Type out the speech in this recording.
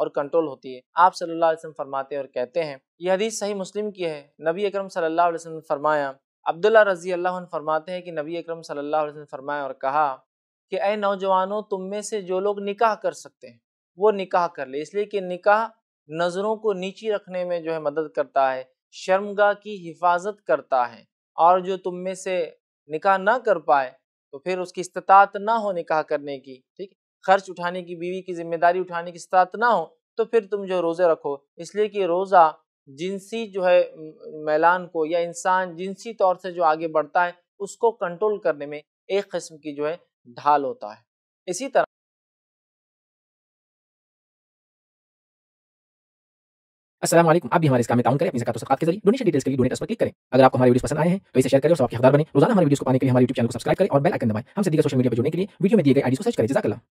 और कंट्रोल होती है आप सल्लल्लाहु अलैहि वसल्लम फरमाते और कहते हैं यह हदीस सही मुस्लिम की है नबी अकरम सल्लल्लाहु अलैहि वसल्लम फरमाया अब्दुल्ला रजी अल्लाह फरमाते हैं कि नबी अकरम सल्लल्लाहु अलैहि वसल्लम फरमाया और कहा कि अय नौजवानों तुम में से जो लोग निकाह कर सकते हैं वो निकाह कर ले इसलिए कि निकाह नज़रों को नीची रखने में जो है मदद करता है शर्मगा की हिफाजत करता है और जो तुम में से निकाह ना कर पाए तो फिर उसकी इस्तात ना हो निकाह करने की ठीक खर्च उठाने की बीवी की जिम्मेदारी उठाने की साथ ना हो तो फिर तुम जो रोज़े रखो इसलिए कि रोज़ा जिनसी जो है मैलान को या इंसान जिनसी तौर से जो आगे बढ़ता है उसको कंट्रोल करने में एक किस्म की जो है ढाल होता है इसी तरह असलम आप भी हमारे इस काम में काम करें अपनी जकात सकात के जरिए डोनेशन डिटेल्स के लिए डोनेट पर क्लिक करें अगर आपको हमारी वीडियो पसंद आए हैं तो इसे शेयर करें और आपके हकदार बने रोजाना हमारे वीडियो को पाने के लिए हमारे यूट्यूब चैनल को सब्सक्राइब करें और बेल आइकन दबाएं हम सीधे सोशल मीडिया पर जुड़ने के लिए वीडियो में दिए गए आईडी को सर्च करें जजाकला